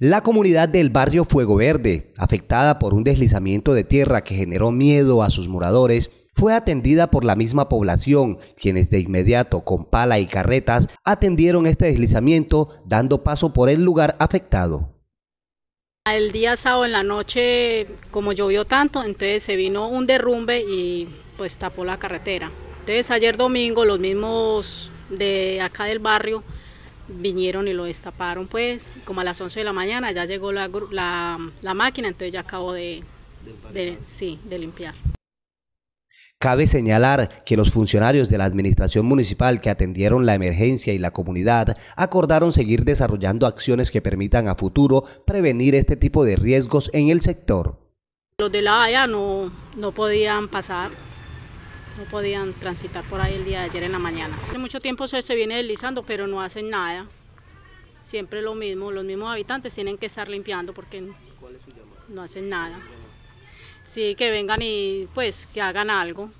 La comunidad del barrio Fuego Verde, afectada por un deslizamiento de tierra que generó miedo a sus moradores, fue atendida por la misma población, quienes de inmediato con pala y carretas atendieron este deslizamiento, dando paso por el lugar afectado. El día sábado en la noche, como llovió tanto, entonces se vino un derrumbe y pues tapó la carretera. Entonces ayer domingo los mismos de acá del barrio vinieron y lo destaparon pues como a las 11 de la mañana ya llegó la, máquina entonces ya acabó de, sí, de limpiar. Cabe señalar que los funcionarios de la administración municipal que atendieron la emergencia y la comunidad acordaron seguir desarrollando acciones que permitan a futuro prevenir este tipo de riesgos en el sector. Los de la haya no, no podían pasar, no podían transitar por ahí el día de ayer en la mañana. Hace mucho tiempo se, se viene deslizando, pero no hacen nada. Siempre lo mismo, los mismos habitantes tienen que estar limpiando porque no hacen nada. Sí, que vengan y pues que hagan algo.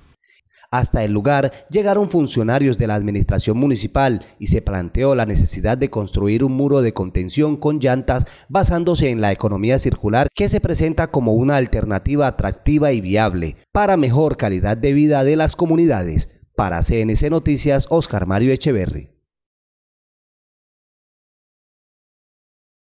Hasta el lugar llegaron funcionarios de la administración municipal y se planteó la necesidad de construir un muro de contención con llantas basándose en la economía circular que se presenta como una alternativa atractiva y viable para mejor calidad de vida de las comunidades. Para CNC Noticias, Oscar Mario Echeverri.